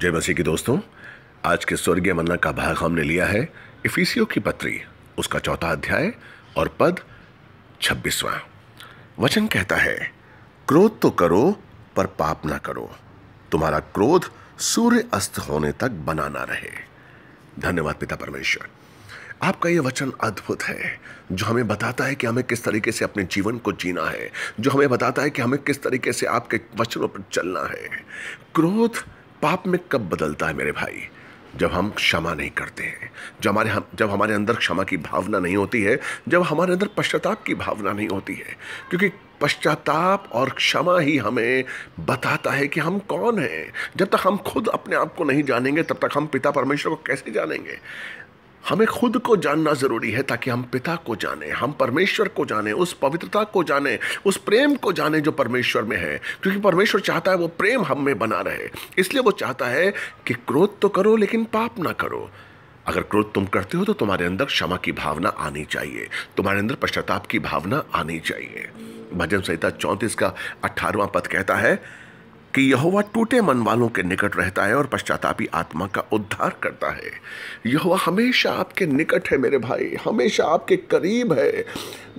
जय मसीह की दोस्तों आज के स्वर्गीय मन्ना का भाग हमने लिया है इफिसियो की पत्री उसका चौथा अध्याय और पद छब्बीसवा वचन कहता है क्रोध तो करो पर पाप ना करो तुम्हारा क्रोध सूर्य अस्त होने तक बना ना रहे धन्यवाद पिता परमेश्वर आपका यह वचन अद्भुत है जो हमें बताता है कि हमें किस तरीके से अपने जीवन को जीना है जो हमें बताता है कि हमें किस तरीके से आपके वचनों पर चलना है क्रोध पाप में कब बदलता है मेरे भाई जब हम क्षमा नहीं करते हैं जब हमारे हम जब हमारे अंदर क्षमा की भावना नहीं होती है जब हमारे अंदर पश्चाताप की भावना नहीं होती है क्योंकि पश्चाताप और क्षमा ही हमें बताता है कि हम कौन हैं जब तक हम खुद अपने आप को नहीं जानेंगे तब तक हम पिता परमेश्वर को कैसे जानेंगे हमें खुद को जानना ज़रूरी है ताकि हम पिता को जाने हम परमेश्वर को जाने उस पवित्रता को जाने उस प्रेम को जाने जो परमेश्वर में है क्योंकि परमेश्वर चाहता है वो प्रेम हम में बना रहे इसलिए वो चाहता है कि क्रोध तो करो लेकिन पाप ना करो अगर क्रोध तुम करते हो तो तुम्हारे अंदर क्षमा की भावना आनी चाहिए तुम्हारे अंदर पश्चाताप की भावना आनी चाहिए भजन संहिता चौंतीस का अठारवा पद कहता है कि यहोवा टूटे मन वालों के निकट रहता है और पश्चातापी आत्मा का उद्धार करता है यहोवा हमेशा आपके निकट है मेरे भाई हमेशा आपके करीब है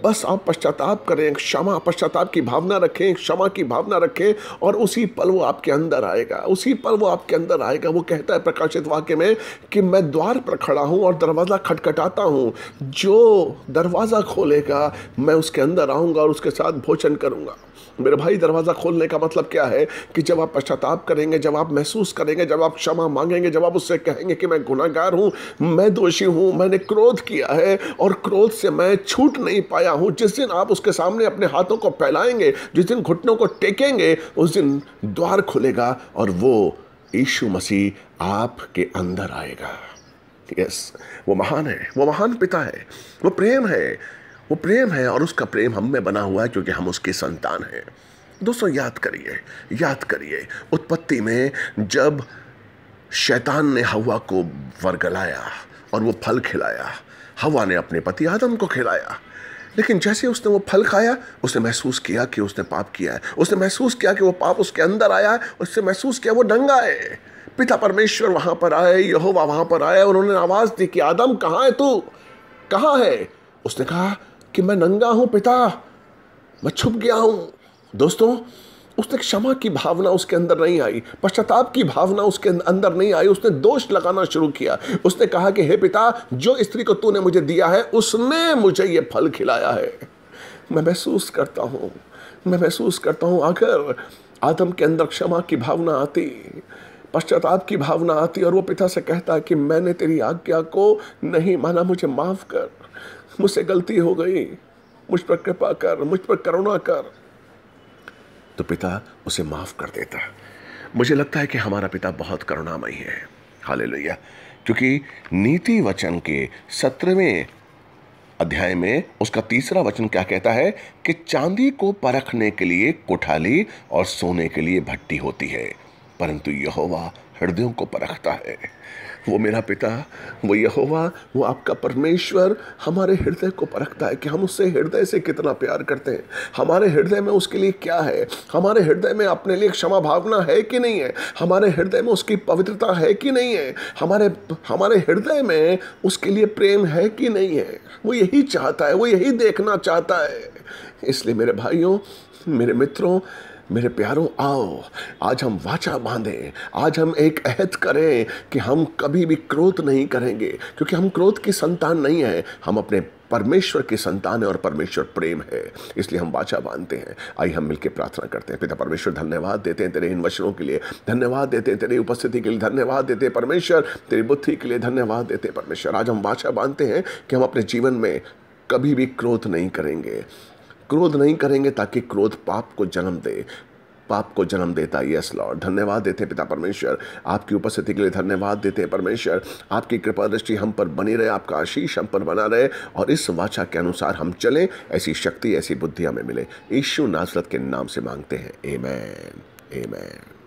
बस आप पश्चाताप करें क्षमा पश्चाताप की भावना रखें क्षमा की भावना रखें और उसी पल वो आपके अंदर आएगा उसी पल वो आपके अंदर आएगा वो कहता है प्रकाशित वाक्य में कि मैं द्वार पर खड़ा हूँ और दरवाज़ा खटखटाता हूँ जो दरवाज़ा खोलेगा मैं उसके अंदर आऊँगा और उसके साथ भोजन करूँगा मेरे भाई दरवाज़ा खोलने का मतलब क्या है कि जब आप पश्चाताप करेंगे जब आप महसूस करेंगे जब आप क्षमा मांगेंगे जब आप उससे कहेंगे कि मैं गुनागार हूँ मैं दोषी हूँ मैंने क्रोध किया है और क्रोध से मैं छूट नहीं पाया आया हूँ जिस दिन आप उसके सामने अपने हाथों को फैलाएंगे जिस दिन घुटनों को टेकेंगे उस दिन द्वार खुलेगा और वो यीशु मसीह आपके अंदर आएगा यस yes, वो महान है वो महान पिता है वो प्रेम है वो प्रेम है और उसका प्रेम हम में बना हुआ है क्योंकि हम उसके संतान हैं दोस्तों याद करिए याद करिए उत्पत्ति में जब शैतान ने हवा को वरगलाया और वो फल खिलाया हवा ने अपने पति आदम को खिलाया लेकिन जैसे उसने वो फल खाया उसने महसूस किया कि उसने पाप किया है उसने महसूस किया कि वो पाप उसके अंदर आया है उसने महसूस किया वो दंगा है पिता परमेश्वर वहाँ पर आए यहोवा वहाँ पर आए उन्होंने आवाज़ दी कि आदम कहाँ है तू कहाँ है उसने कहा कि मैं नंगा हूँ पिता मैं छुप गया हूँ दोस्तों उसने क्षमा की भावना उसके अंदर नहीं आई पश्चाताप की भावना उसके अंदर नहीं आई उसने दोष लगाना शुरू किया उसने कहा कि हे पिता जो स्त्री को तूने मुझे दिया है उसने मुझे ये फल खिलाया है मैं महसूस करता हूँ मैं महसूस करता हूँ आखिर आदम के अंदर क्षमा की भावना आती पश्चाताप की भावना आती और वो पिता से कहता कि मैंने तेरी आज्ञा को नहीं माना मुझे माफ़ कर मुझसे गलती हो गई मुझ पर कृपा कर मुझ पर करुणा कर तो पिता उसे माफ़ कर देता मुझे लगता है कि हमारा पिता बहुत करुणामयी है हाल लोहिया क्योंकि नीति वचन के सत्रहवें अध्याय में उसका तीसरा वचन क्या कहता है कि चांदी को परखने के लिए कोठाली और सोने के लिए भट्टी होती है परंतु यहोवा हृदयों को परखता है वो मेरा पिता वो यहोवा वो आपका परमेश्वर हमारे हृदय को परखता है कि हम उससे हृदय से कितना प्यार करते हैं हमारे हृदय में उसके लिए क्या है हमारे हृदय में अपने लिए क्षमा भावना है कि नहीं है हमारे हृदय में उसकी पवित्रता है कि नहीं है हमारे हमारे हृदय में उसके लिए प्रेम है कि नहीं है वो यही चाहता है वो यही देखना चाहता है इसलिए मेरे भाइयों मेरे मित्रों मेरे प्यारों आओ आज हम वाचा बांधें आज हम एक अहद करें कि हम कभी भी क्रोध नहीं करेंगे क्योंकि हम क्रोध की संतान नहीं है हम अपने परमेश्वर की संतान है और परमेश्वर प्रेम है इसलिए हम वाचा बांधते हैं आई हम मिलकर प्रार्थना करते हैं पिता परमेश्वर धन्यवाद देते हैं तेरे इन वचनों के लिए धन्यवाद देते हैं तेरी उपस्थिति के लिए धन्यवाद देते हैं परमेश्वर तेरी बुद्धि के लिए धन्यवाद देते हैं परमेश्वर आज हम वाचा बांधते हैं कि हम अपने जीवन में कभी भी क्रोध नहीं करेंगे क्रोध नहीं करेंगे ताकि क्रोध पाप को जन्म दे पाप को जन्म देता है यस लॉर्ड धन्यवाद देते हैं पिता परमेश्वर आपकी उपस्थिति के लिए धन्यवाद देते हैं परमेश्वर आपकी कृपा दृष्टि हम पर बनी रहे आपका आशीष हम पर बना रहे और इस वाचा के अनुसार हम चलें ऐसी शक्ति ऐसी बुद्धि हमें मिले ईश्व नासरत के नाम से मांगते हैं ए मैन